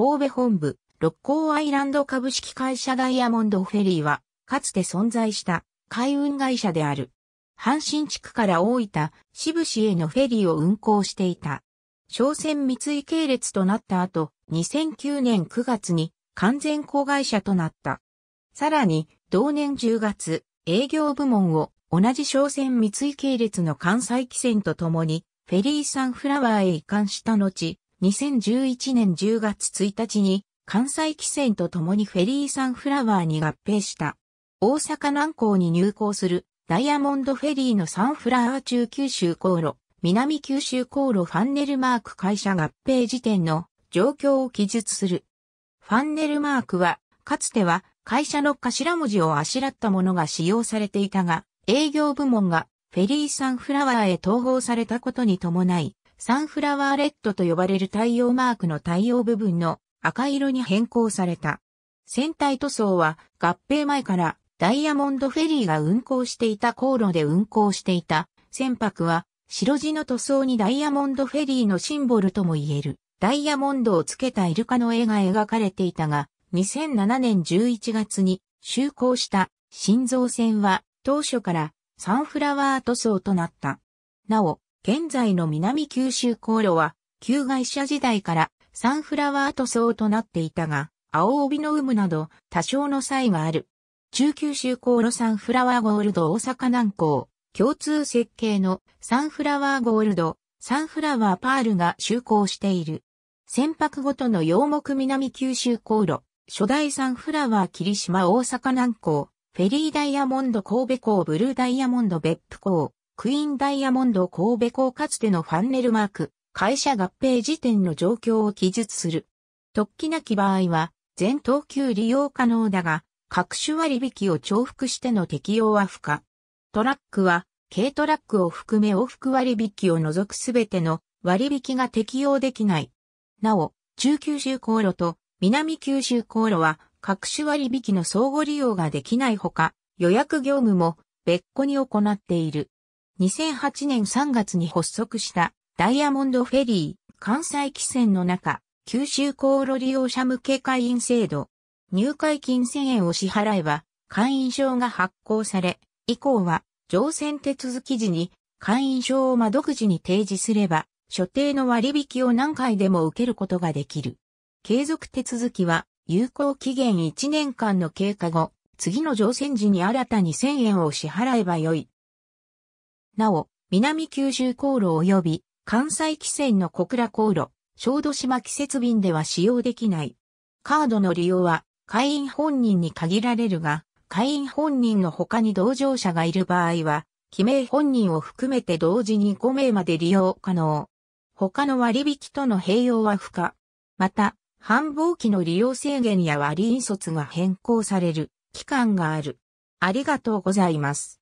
神戸本部、六甲アイランド株式会社ダイヤモンドフェリーは、かつて存在した海運会社である。阪神地区から大分、志布市へのフェリーを運行していた。商船三井系列となった後、2009年9月に完全子会社となった。さらに、同年10月、営業部門を同じ商船三井系列の関西汽船と共に、フェリーサンフラワーへ移管した後、2011年10月1日に関西汽船と共にフェリーサンフラワーに合併した。大阪南港に入港するダイヤモンドフェリーのサンフラワー中九州航路、南九州航路ファンネルマーク会社合併時点の状況を記述する。ファンネルマークは、かつては会社の頭文字をあしらったものが使用されていたが、営業部門がフェリーサンフラワーへ統合されたことに伴い、サンフラワーレッドと呼ばれる太陽マークの太陽部分の赤色に変更された。船体塗装は合併前からダイヤモンドフェリーが運航していた航路で運航していた船舶は白地の塗装にダイヤモンドフェリーのシンボルとも言えるダイヤモンドをつけたイルカの絵が描かれていたが2007年11月に就航した新造船は当初からサンフラワー塗装となった。なお、現在の南九州航路は、旧会社時代からサンフラワー塗装となっていたが、青帯の有無など多少の差異がある。中九州航路サンフラワーゴールド大阪南港、共通設計のサンフラワーゴールド、サンフラワーパールが就航している。船舶ごとの洋木南九州航路、初代サンフラワー霧島大阪南港、フェリーダイヤモンド神戸港ブルーダイヤモンド別府港、クイーンダイヤモンド神戸港かつてのファンネルマーク、会社合併時点の状況を記述する。突起なき場合は、全等級利用可能だが、各種割引を重複しての適用は不可。トラックは、軽トラックを含め往復割引を除くすべての割引が適用できない。なお、中九州航路と南九州航路は各種割引の相互利用ができないほか、予約業務も別個に行っている。2008年3月に発足したダイヤモンドフェリー関西汽船の中、九州航路利用者向け会員制度。入会金1000円を支払えば会員証が発行され、以降は乗船手続き時に会員証を窓口に提示すれば、所定の割引を何回でも受けることができる。継続手続きは有効期限1年間の経過後、次の乗船時に新たに1000円を支払えばよい。なお、南九州航路及び関西汽船の小倉航路、小豆島季節便では使用できない。カードの利用は会員本人に限られるが、会員本人の他に同乗者がいる場合は、記名本人を含めて同時に5名まで利用可能。他の割引との併用は不可。また、繁忙期の利用制限や割引率が変更される期間がある。ありがとうございます。